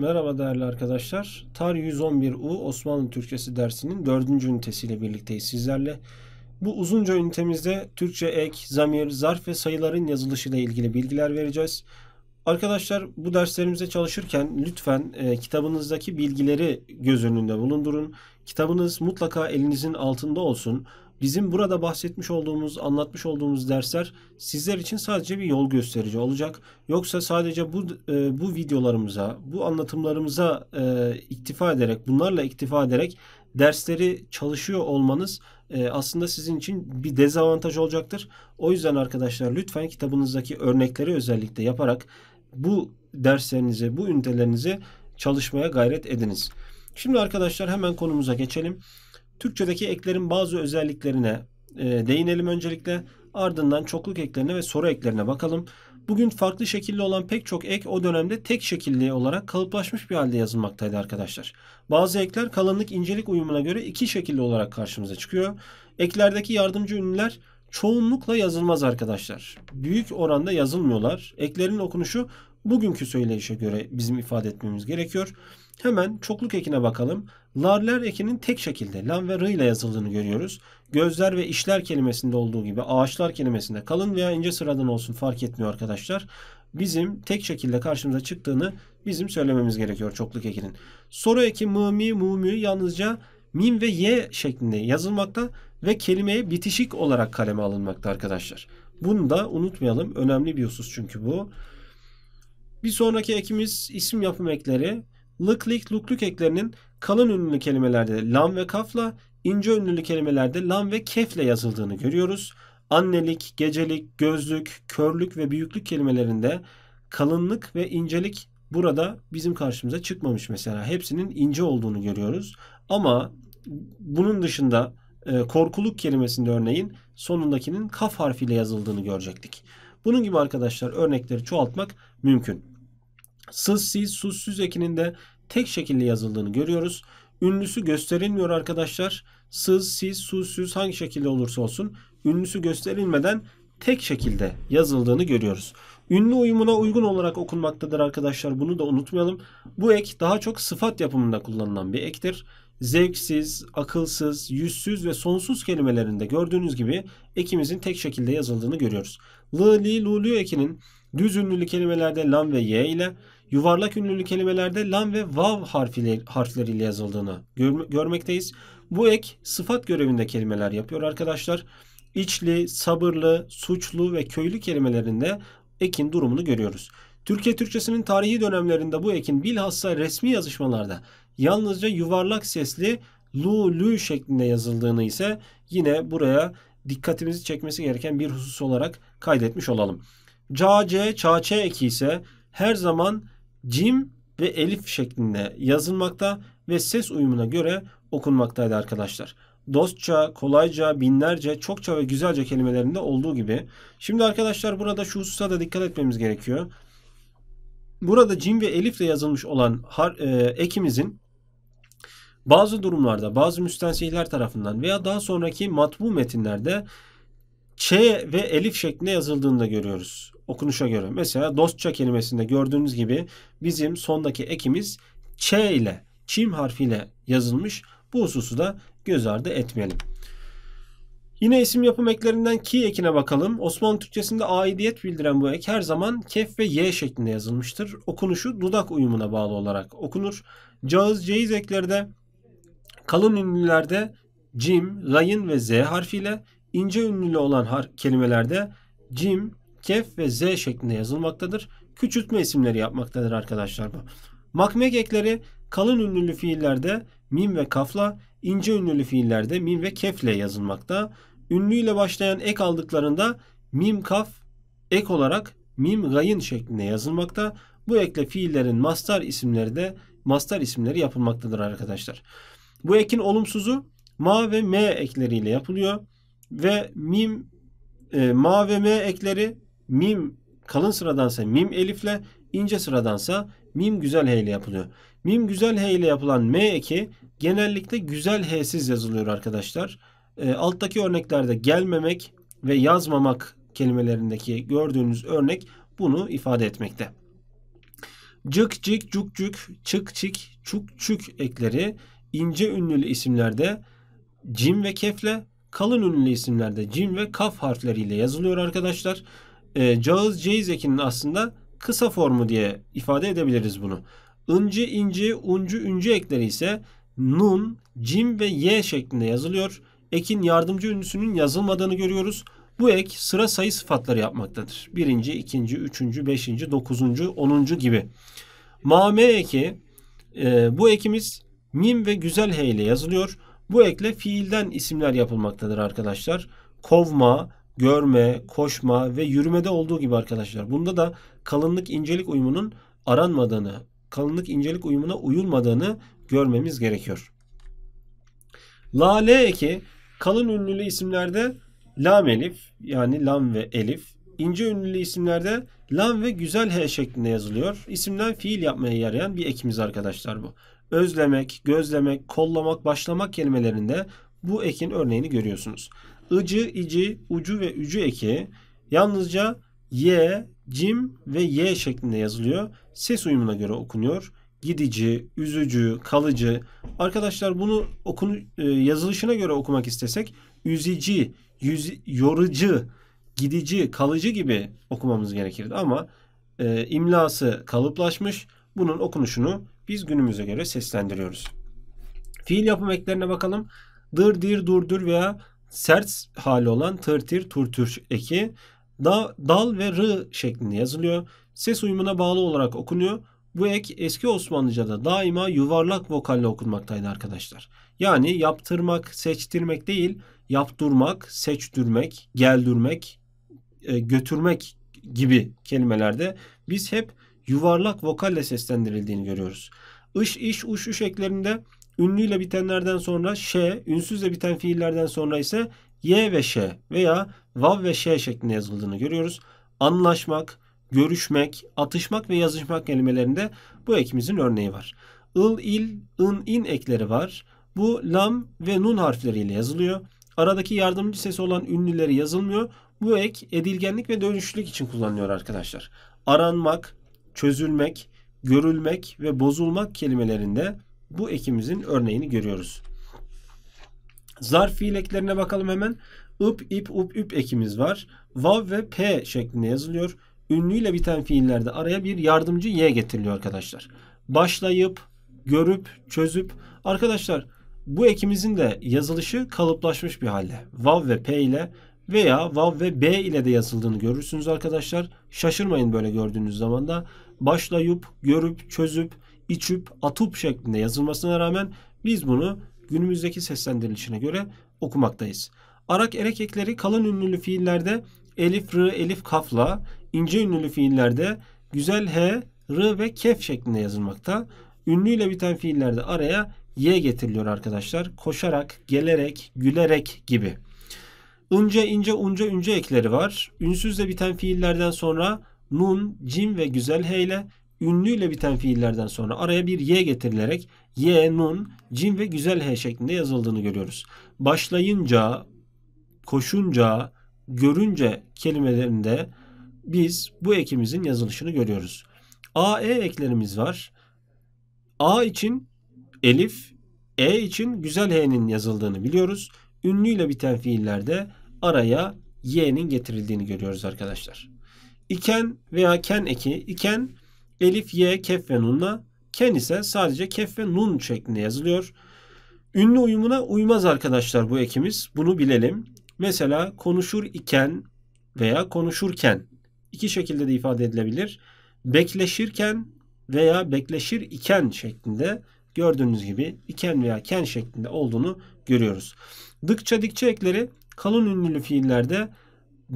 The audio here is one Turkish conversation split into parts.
Merhaba değerli arkadaşlar. TAR 111U Osmanlı Türkçesi dersinin 4. ünitesiyle birlikteyiz sizlerle. Bu uzunca ünitemizde Türkçe ek, zamir, zarf ve sayıların yazılışıyla ilgili bilgiler vereceğiz. Arkadaşlar bu derslerimize çalışırken lütfen e, kitabınızdaki bilgileri göz önünde bulundurun. Kitabınız mutlaka elinizin altında olsun. Bizim burada bahsetmiş olduğumuz, anlatmış olduğumuz dersler sizler için sadece bir yol gösterici olacak. Yoksa sadece bu e, bu videolarımıza, bu anlatımlarımıza e, iktifa ederek, bunlarla iktifa ederek dersleri çalışıyor olmanız e, aslında sizin için bir dezavantaj olacaktır. O yüzden arkadaşlar lütfen kitabınızdaki örnekleri özellikle yaparak bu derslerinizi, bu ünitelerinizi çalışmaya gayret ediniz. Şimdi arkadaşlar hemen konumuza geçelim. Türkçedeki eklerin bazı özelliklerine e, değinelim öncelikle. Ardından çokluk eklerine ve soru eklerine bakalım. Bugün farklı şekilli olan pek çok ek o dönemde tek şekilli olarak kalıplaşmış bir halde yazılmaktaydı arkadaşlar. Bazı ekler kalınlık incelik uyumuna göre iki şekilli olarak karşımıza çıkıyor. Eklerdeki yardımcı ünlüler çoğunlukla yazılmaz arkadaşlar. Büyük oranda yazılmıyorlar. Eklerin okunuşu bugünkü söyleyişe göre bizim ifade etmemiz gerekiyor. Hemen çokluk ekine bakalım. Larler ekinin tek şekilde lan ve rı ile yazıldığını görüyoruz. Gözler ve işler kelimesinde olduğu gibi ağaçlar kelimesinde kalın veya ince sıradan olsun fark etmiyor arkadaşlar. Bizim tek şekilde karşımıza çıktığını bizim söylememiz gerekiyor çokluk ekinin. Soru eki mı mi yalnızca mim ve ye şeklinde yazılmakta ve kelimeye bitişik olarak kaleme alınmakta arkadaşlar. Bunu da unutmayalım. Önemli bir husus çünkü bu. Bir sonraki ekimiz isim yapım ekleri. Lık lik lukluk eklerinin kalın ünlü kelimelerde lam ve kafla, ince ünlü kelimelerde lam ve kefle yazıldığını görüyoruz. Annelik, gecelik, gözlük, körlük ve büyüklük kelimelerinde kalınlık ve incelik burada bizim karşımıza çıkmamış mesela. Hepsinin ince olduğunu görüyoruz. Ama bunun dışında e, korkuluk kelimesinde örneğin sonundakinin kaf harfiyle yazıldığını görecektik. Bunun gibi arkadaşlar örnekleri çoğaltmak mümkün. Sız, susuz sussüz ekininde tek şekilde yazıldığını görüyoruz. Ünlüsü gösterilmiyor arkadaşlar. Sız, siz, susuz, hangi şekilde olursa olsun ünlüsü gösterilmeden tek şekilde yazıldığını görüyoruz. Ünlü uyumuna uygun olarak okunmaktadır arkadaşlar. Bunu da unutmayalım. Bu ek daha çok sıfat yapımında kullanılan bir ektir. Zevksiz, akılsız, yüzsüz ve sonsuz kelimelerinde gördüğünüz gibi ekimizin tek şekilde yazıldığını görüyoruz. Lı, li, lu, lü ekinin düz ünlülü kelimelerde lam ve ye ile yuvarlak ünlülü kelimelerde lam ve vav harfiyle, harfleriyle yazıldığını gör, görmekteyiz. Bu ek sıfat görevinde kelimeler yapıyor arkadaşlar. İçli, sabırlı, suçlu ve köylü kelimelerinde ekin durumunu görüyoruz. Türkiye Türkçesinin tarihi dönemlerinde bu ekin bilhassa resmi yazışmalarda yalnızca yuvarlak sesli lu lü şeklinde yazıldığını ise yine buraya dikkatimizi çekmesi gereken bir husus olarak kaydetmiş olalım. Cace, çaçe eki ise her zaman Jim ve elif şeklinde yazılmakta ve ses uyumuna göre okunmaktaydı arkadaşlar. Dostça, kolayca, binlerce, çokça ve güzelce kelimelerinde olduğu gibi. Şimdi arkadaşlar burada şu hususa da dikkat etmemiz gerekiyor. Burada Jim ve Elif ile yazılmış olan har, e, ekimizin bazı durumlarda bazı müstensihler tarafından veya daha sonraki matbu metinlerde Ç ve elif şeklinde yazıldığını da görüyoruz okunuşa göre. Mesela dostça kelimesinde gördüğünüz gibi bizim sondaki ekimiz ç ile çim harfiyle yazılmış. Bu hususu da göz ardı etmeyelim. Yine isim yapım eklerinden ki ekine bakalım. Osmanlı Türkçesinde aidiyet bildiren bu ek her zaman kef ve y şeklinde yazılmıştır. Okunuşu dudak uyumuna bağlı olarak okunur. Cağız, ceyiz ekleri de kalın ünlülerde cim, rayın ve z harfiyle, ince ünlülü olan har kelimelerde cim, kef ve z şeklinde yazılmaktadır. Küçültme isimleri yapmaktadır arkadaşlar bu. Makmek ekleri kalın ünlülü fiillerde mim ve kafla, ince ünlülü fiillerde mim ve kefle yazılmakta. Ünlüyle başlayan ek aldıklarında mim kaf ek olarak mim gayın şeklinde yazılmakta. Bu ekle fiillerin mastar isimleri de mastar isimleri yapılmaktadır arkadaşlar. Bu ekin olumsuzu ma ve m ekleriyle yapılıyor ve mim e, ma ve m ekleri Mim kalın sıradansa mim elifle, ince sıradansa mim güzel he ile yapılıyor. Mim güzel he ile yapılan m eki genellikle güzel h'siz yazılıyor arkadaşlar. E, alttaki örneklerde gelmemek ve yazmamak kelimelerindeki gördüğünüz örnek bunu ifade etmekte. Cık cik cuk cuk çık çik, çuk çük ekleri ince ünlülü isimlerde cim ve kefle, kalın ünlü isimlerde cim ve kaf harfleriyle yazılıyor arkadaşlar e, cağız ceiz ekinin aslında kısa formu diye ifade edebiliriz bunu. Incı, inci, uncu, üncü ekleri ise nun, cim ve y şeklinde yazılıyor. Ekin yardımcı ünlüsünün yazılmadığını görüyoruz. Bu ek sıra sayı sıfatları yapmaktadır. Birinci, ikinci, üçüncü, beşinci, dokuzuncu, onuncu gibi. Mame eki, e, bu ekimiz mim ve güzel he ile yazılıyor. Bu ekle fiilden isimler yapılmaktadır arkadaşlar. Kovma, görme, koşma ve yürümede olduğu gibi arkadaşlar. Bunda da kalınlık incelik uyumunun aranmadığını, kalınlık incelik uyumuna uyulmadığını görmemiz gerekiyor. Lale eki kalın ünlülü isimlerde lam elif yani lam ve elif, ince ünlülü isimlerde lam ve güzel h şeklinde yazılıyor. İsimden fiil yapmaya yarayan bir ekimiz arkadaşlar bu. Özlemek, gözlemek, kollamak, başlamak kelimelerinde bu ekin örneğini görüyorsunuz ıcı, ici, ucu ve ücü eki yalnızca y, cim ve y şeklinde yazılıyor. Ses uyumuna göre okunuyor. Gidici, üzücü, kalıcı. Arkadaşlar bunu okunu, e, yazılışına göre okumak istesek üzici, yüz, yorucu, gidici, kalıcı gibi okumamız gerekirdi. Ama e, imlası kalıplaşmış. Bunun okunuşunu biz günümüze göre seslendiriyoruz. Fiil yapım eklerine bakalım. Dır, dir, durdur veya sert hali olan tırtir turtür eki da, dal ve rı şeklinde yazılıyor. Ses uyumuna bağlı olarak okunuyor. Bu ek eski Osmanlıca'da daima yuvarlak vokalle okunmaktaydı arkadaşlar. Yani yaptırmak, seçtirmek değil, yaptırmak, seçtürmek, geldürmek, e, götürmek gibi kelimelerde biz hep yuvarlak vokalle seslendirildiğini görüyoruz. Iş, iş, uş, üş eklerinde Ünlüyle bitenlerden sonra ş, ünsüzle biten fiillerden sonra ise y ve ş veya vav ve ş şeklinde yazıldığını görüyoruz. Anlaşmak, görüşmek, atışmak ve yazışmak kelimelerinde bu ekimizin örneği var. Il, il, ın, in ekleri var. Bu lam ve nun harfleriyle yazılıyor. Aradaki yardımcı sesi olan ünlüleri yazılmıyor. Bu ek edilgenlik ve dönüşlülük için kullanılıyor arkadaşlar. Aranmak, çözülmek, görülmek ve bozulmak kelimelerinde bu ekimizin örneğini görüyoruz. Zarf fiil eklerine bakalım hemen. Ip, ip, up, üp ekimiz var. Vav ve p şeklinde yazılıyor. Ünlüyle biten fiillerde araya bir yardımcı y getiriliyor arkadaşlar. Başlayıp, görüp, çözüp. Arkadaşlar bu ekimizin de yazılışı kalıplaşmış bir halde. Vav ve p ile veya vav ve b ile de yazıldığını görürsünüz arkadaşlar. Şaşırmayın böyle gördüğünüz zaman da başlayıp, görüp, çözüp içüp, atup şeklinde yazılmasına rağmen biz bunu günümüzdeki seslendirilişine göre okumaktayız. Arak erek ekleri kalın ünlülü fiillerde elif, rı, elif, kafla, ince ünlülü fiillerde güzel he, rı ve kef şeklinde yazılmakta. Ünlüyle biten fiillerde araya y getiriliyor arkadaşlar. Koşarak, gelerek, gülerek gibi. Ince, ince, unca, ünce ekleri var. Ünsüzle biten fiillerden sonra nun, cim ve güzel he ile ünlüyle biten fiillerden sonra araya bir ye getirilerek ye nun, cin ve güzel h şeklinde yazıldığını görüyoruz. Başlayınca, koşunca, görünce kelimelerinde biz bu ekimizin yazılışını görüyoruz. A, E eklerimiz var. A için elif, E için güzel H'nin yazıldığını biliyoruz. Ünlüyle biten fiillerde araya Y'nin getirildiğini görüyoruz arkadaşlar. İken veya ken eki, iken Elif, Y, Kef ve Nun'la. Ken ise sadece Kef ve Nun şeklinde yazılıyor. Ünlü uyumuna uymaz arkadaşlar bu ekimiz. Bunu bilelim. Mesela konuşur iken veya konuşurken iki şekilde de ifade edilebilir. Bekleşirken veya bekleşir iken şeklinde gördüğünüz gibi iken veya ken şeklinde olduğunu görüyoruz. Dıkça dikçe ekleri kalın ünlülü fiillerde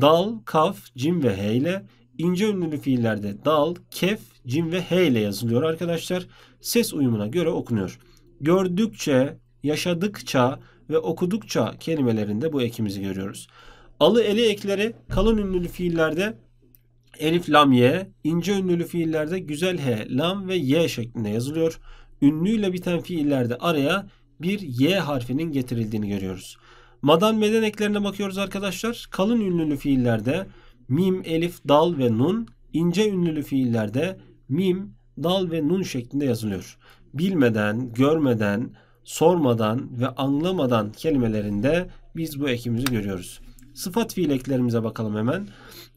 dal, kaf, cim ve he ile ince ünlülü fiillerde dal, kef, cim ve he ile yazılıyor arkadaşlar. Ses uyumuna göre okunuyor. Gördükçe, yaşadıkça ve okudukça kelimelerinde bu ekimizi görüyoruz. Alı eli ekleri kalın ünlülü fiillerde elif lam ye, ince ünlülü fiillerde güzel he, lam ve ye şeklinde yazılıyor. Ünlüyle biten fiillerde araya bir y harfinin getirildiğini görüyoruz. Madan meden eklerine bakıyoruz arkadaşlar. Kalın ünlülü fiillerde mim, elif, dal ve nun ince ünlülü fiillerde mim, dal ve nun şeklinde yazılıyor. Bilmeden, görmeden, sormadan ve anlamadan kelimelerinde biz bu ekimizi görüyoruz. Sıfat fiil eklerimize bakalım hemen.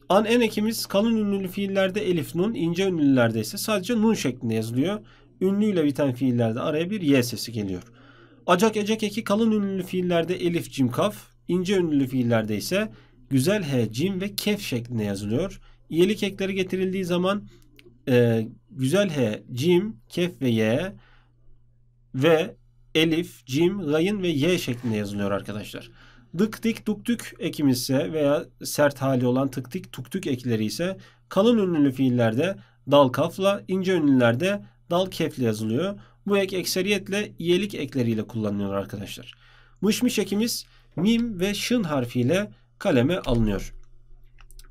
An en ekimiz kalın ünlülü fiillerde elif nun, ince ünlülerde ise sadece nun şeklinde yazılıyor. Ünlüyle biten fiillerde araya bir y sesi geliyor. Acak ecek eki kalın ünlülü fiillerde elif cim kaf, ince ünlülü fiillerde ise güzel H, cim ve kef şeklinde yazılıyor. İyelik ekleri getirildiği zaman e, güzel H, cim, kef ve Y ve elif, cim, gayın ve Y şeklinde yazılıyor arkadaşlar. Dık dik duk dük ekimizse veya sert hali olan tık dik tuk tük ekleri ise kalın ünlülü fiillerde dal kafla, ince ünlülerde dal kefle yazılıyor. Bu ek ekseriyetle iyelik ekleriyle kullanılıyor arkadaşlar. Mışmış ekimiz mim ve şın harfiyle kaleme alınıyor.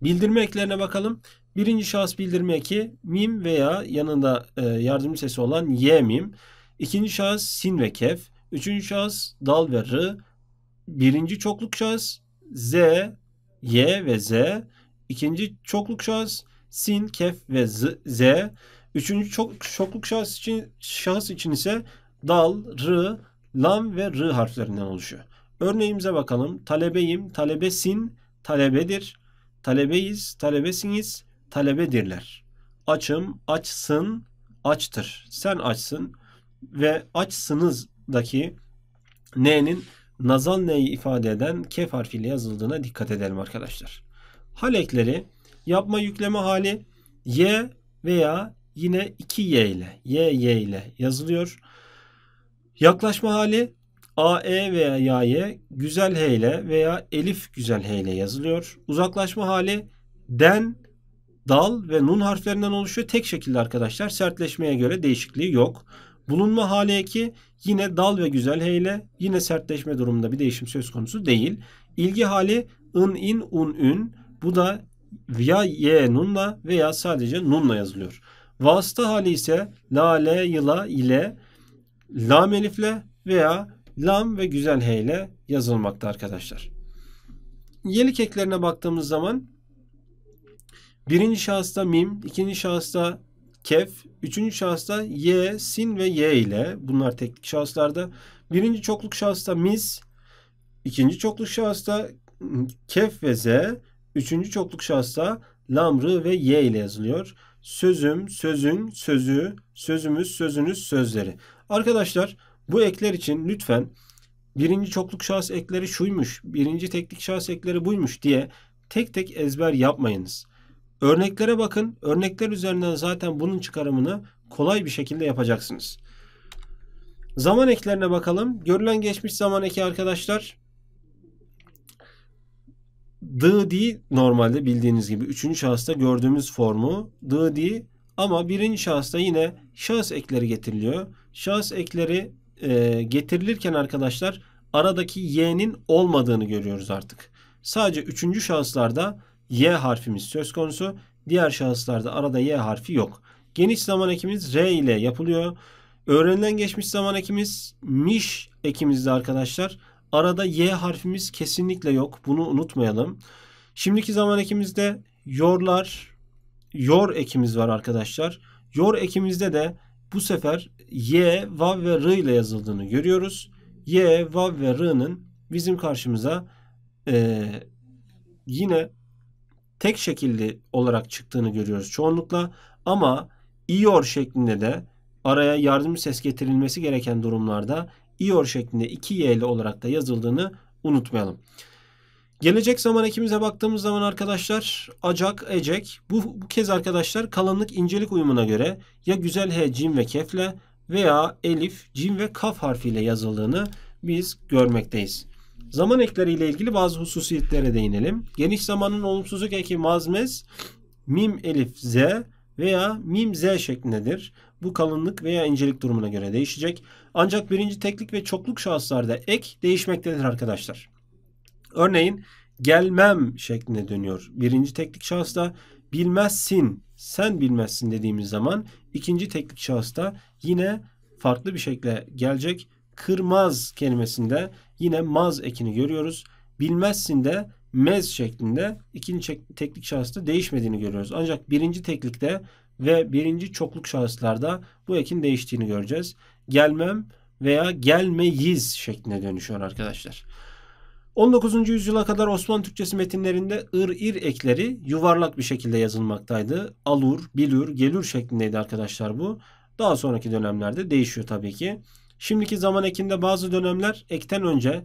Bildirme eklerine bakalım. Birinci şahıs bildirme eki mim veya yanında e, yardımcı sesi olan y mim. İkinci şahıs sin ve kef. Üçüncü şahıs dal ve rı. Birinci çokluk şahıs z, y ve z. İkinci çokluk şahıs sin, kef ve z. z. Üçüncü çok, çokluk şahıs için, şahıs için ise dal, rı, lam ve rı harflerinden oluşuyor. Örneğimize bakalım. Talebeyim, talebesin, talebedir. Talebeyiz, talebesiniz, talebedirler. Açım, açsın, açtır. Sen açsın ve açsınızdaki n'nin nazal neyi ifade eden kef harfiyle yazıldığına dikkat edelim arkadaşlar. Hal ekleri yapma yükleme hali y veya yine 2y ile y y ile yazılıyor. Yaklaşma hali AE veya YAY güzel heyle veya Elif güzel heyle yazılıyor. Uzaklaşma hali den, dal ve nun harflerinden oluşuyor. Tek şekilde arkadaşlar sertleşmeye göre değişikliği yok. Bulunma hali ki yine dal ve güzel heyle yine sertleşme durumunda bir değişim söz konusu değil. İlgi hali ın in un ün bu da ya y nunla veya sadece nunla yazılıyor. Vasıta hali ise la le yıla ile lam elifle veya lam ve güzel he ile yazılmakta arkadaşlar. Yelik eklerine baktığımız zaman birinci şahısta mim, ikinci şahısta kef, üçüncü şahısta ye, sin ve ye ile bunlar teklik şahıslarda. Birinci çokluk şahısta mis, ikinci çokluk şahısta kef ve z, üçüncü çokluk şahısta lam, rı ve ye ile yazılıyor. Sözüm, sözün, sözü, sözümüz, sözünüz, sözleri. Arkadaşlar bu ekler için lütfen birinci çokluk şahıs ekleri şuymuş, birinci teklik şahıs ekleri buymuş diye tek tek ezber yapmayınız. Örneklere bakın. Örnekler üzerinden zaten bunun çıkarımını kolay bir şekilde yapacaksınız. Zaman eklerine bakalım. Görülen geçmiş zaman eki arkadaşlar the değil normalde bildiğiniz gibi üçüncü şahısta gördüğümüz formu the değil ama birinci şahısta yine şahıs ekleri getiriliyor. Şahıs ekleri e, getirilirken arkadaşlar aradaki y'nin olmadığını görüyoruz artık. Sadece üçüncü şahıslarda y harfimiz söz konusu. Diğer şahıslarda arada y harfi yok. Geniş zaman ekimiz r ile yapılıyor. Öğrenilen geçmiş zaman ekimiz miş ekimizde arkadaşlar. Arada y harfimiz kesinlikle yok. Bunu unutmayalım. Şimdiki zaman ekimizde yorlar, yor ekimiz var arkadaşlar. Yor ekimizde de bu sefer Y, Vav ve R ile yazıldığını görüyoruz. Y, Vav ve R'nın bizim karşımıza e, yine tek şekilli olarak çıktığını görüyoruz çoğunlukla. Ama ior şeklinde de araya yardımcı ses getirilmesi gereken durumlarda ior şeklinde 2 ile olarak da yazıldığını unutmayalım. Gelecek zaman ekimize baktığımız zaman arkadaşlar acak, ecek bu, bu kez arkadaşlar kalınlık incelik uyumuna göre ya güzel he, cim ve kefle veya elif, cim ve kaf harfiyle yazıldığını biz görmekteyiz. Zaman ekleriyle ilgili bazı hususiyetlere değinelim. Geniş zamanın olumsuzluk eki mazmez mim elif z veya mim z şeklindedir. Bu kalınlık veya incelik durumuna göre değişecek. Ancak birinci teklik ve çokluk şahıslarda ek değişmektedir arkadaşlar. Örneğin gelmem şekline dönüyor. Birinci teklik şahısta bilmezsin sen bilmezsin dediğimiz zaman ikinci teklik şahısta yine farklı bir şekle gelecek. Kırmaz kelimesinde yine maz ekini görüyoruz. Bilmezsin de mez şeklinde ikinci teklik şahısta değişmediğini görüyoruz. Ancak birinci teklikte ve birinci çokluk şahıslarda bu ekin değiştiğini göreceğiz. Gelmem veya gelmeyiz şeklinde dönüşüyor arkadaşlar. 19. yüzyıla kadar Osmanlı Türkçesi metinlerinde ır ir ekleri yuvarlak bir şekilde yazılmaktaydı. Alur, bilur, gelur şeklindeydi arkadaşlar bu. Daha sonraki dönemlerde değişiyor tabii ki. Şimdiki zaman ekinde bazı dönemler ekten önce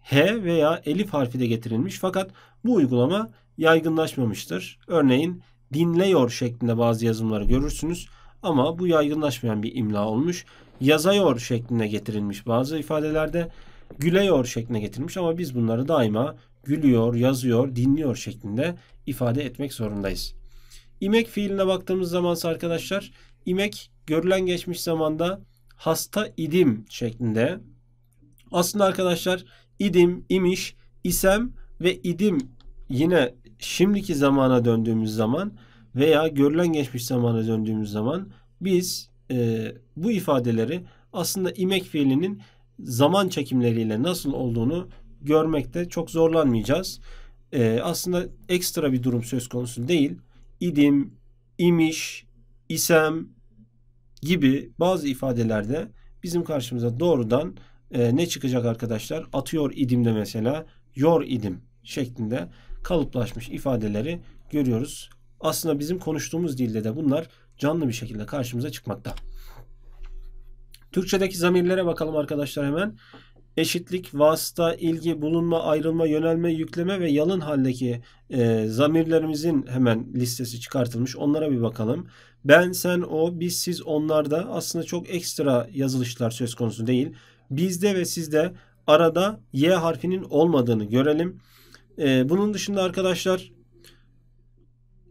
H veya elif harfi de getirilmiş fakat bu uygulama yaygınlaşmamıştır. Örneğin dinleyor şeklinde bazı yazımları görürsünüz ama bu yaygınlaşmayan bir imla olmuş. Yazayor şeklinde getirilmiş bazı ifadelerde güleyor şekline getirmiş ama biz bunları daima gülüyor, yazıyor, dinliyor şeklinde ifade etmek zorundayız. İmek fiiline baktığımız zamansa arkadaşlar imek görülen geçmiş zamanda hasta idim şeklinde. Aslında arkadaşlar idim, imiş, isem ve idim yine şimdiki zamana döndüğümüz zaman veya görülen geçmiş zamana döndüğümüz zaman biz e, bu ifadeleri aslında imek fiilinin zaman çekimleriyle nasıl olduğunu görmekte çok zorlanmayacağız. Ee, aslında ekstra bir durum söz konusu değil. İdim, imiş, isem gibi bazı ifadelerde bizim karşımıza doğrudan e, ne çıkacak arkadaşlar? Atıyor idim de mesela, yor idim şeklinde kalıplaşmış ifadeleri görüyoruz. Aslında bizim konuştuğumuz dilde de bunlar canlı bir şekilde karşımıza çıkmakta. Türkçedeki zamirlere bakalım arkadaşlar hemen. Eşitlik, vasıta, ilgi, bulunma, ayrılma, yönelme, yükleme ve yalın haldeki e, zamirlerimizin hemen listesi çıkartılmış. Onlara bir bakalım. Ben, sen, o, biz, siz, onlar da aslında çok ekstra yazılışlar söz konusu değil. Bizde ve sizde arada Y harfinin olmadığını görelim. E, bunun dışında arkadaşlar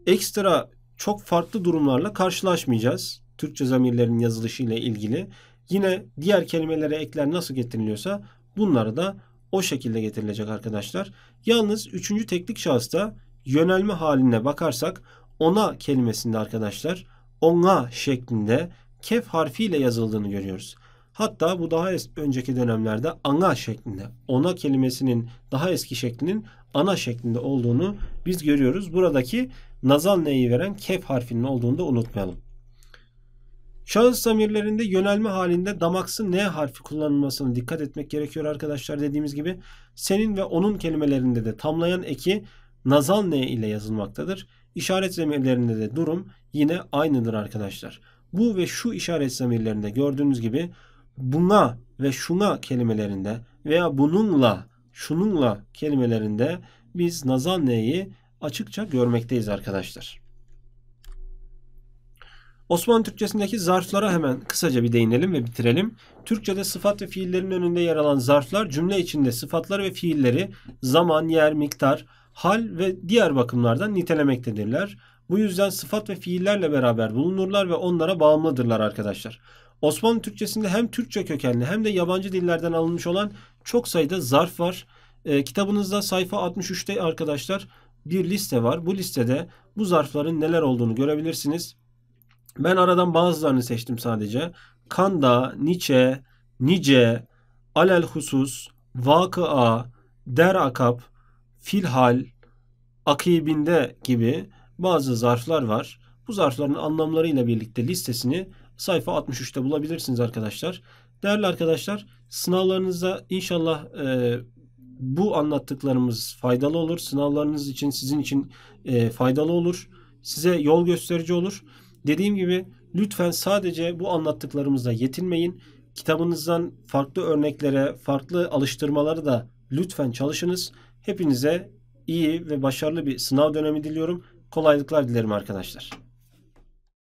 ekstra çok farklı durumlarla karşılaşmayacağız. Türkçe zamirlerin yazılışı ile ilgili. Yine diğer kelimelere ekler nasıl getiriliyorsa bunları da o şekilde getirilecek arkadaşlar. Yalnız üçüncü teklik şahısta yönelme haline bakarsak ona kelimesinde arkadaşlar ona şeklinde kef harfiyle yazıldığını görüyoruz. Hatta bu daha önceki dönemlerde ana şeklinde, ona kelimesinin daha eski şeklinin ana şeklinde olduğunu biz görüyoruz. Buradaki nazal neyi veren kef harfinin olduğunu da unutmayalım. Şahıs zamirlerinde yönelme halinde damaksı N harfi kullanılmasına dikkat etmek gerekiyor arkadaşlar dediğimiz gibi. Senin ve onun kelimelerinde de tamlayan eki nazal N ile yazılmaktadır. İşaret zamirlerinde de durum yine aynıdır arkadaşlar. Bu ve şu işaret zamirlerinde gördüğünüz gibi buna ve şuna kelimelerinde veya bununla, şununla kelimelerinde biz nazal N'yi açıkça görmekteyiz arkadaşlar. Osmanlı Türkçesindeki zarflara hemen kısaca bir değinelim ve bitirelim. Türkçede sıfat ve fiillerin önünde yer alan zarflar cümle içinde sıfatları ve fiilleri zaman, yer, miktar, hal ve diğer bakımlardan nitelemektedirler. Bu yüzden sıfat ve fiillerle beraber bulunurlar ve onlara bağımlıdırlar arkadaşlar. Osmanlı Türkçesinde hem Türkçe kökenli hem de yabancı dillerden alınmış olan çok sayıda zarf var. E, kitabınızda sayfa 63'te arkadaşlar bir liste var. Bu listede bu zarfların neler olduğunu görebilirsiniz. Ben aradan bazılarını seçtim sadece. Kanda, Nietzsche, Nice, Alel Husus, Vakıa, Der Akap, Filhal, Akibinde gibi bazı zarflar var. Bu zarfların anlamlarıyla birlikte listesini sayfa 63'te bulabilirsiniz arkadaşlar. Değerli arkadaşlar sınavlarınızda inşallah e, bu anlattıklarımız faydalı olur. Sınavlarınız için sizin için e, faydalı olur. Size yol gösterici olur. Dediğim gibi lütfen sadece bu anlattıklarımızla yetinmeyin. Kitabınızdan farklı örneklere, farklı alıştırmaları da lütfen çalışınız. Hepinize iyi ve başarılı bir sınav dönemi diliyorum. Kolaylıklar dilerim arkadaşlar.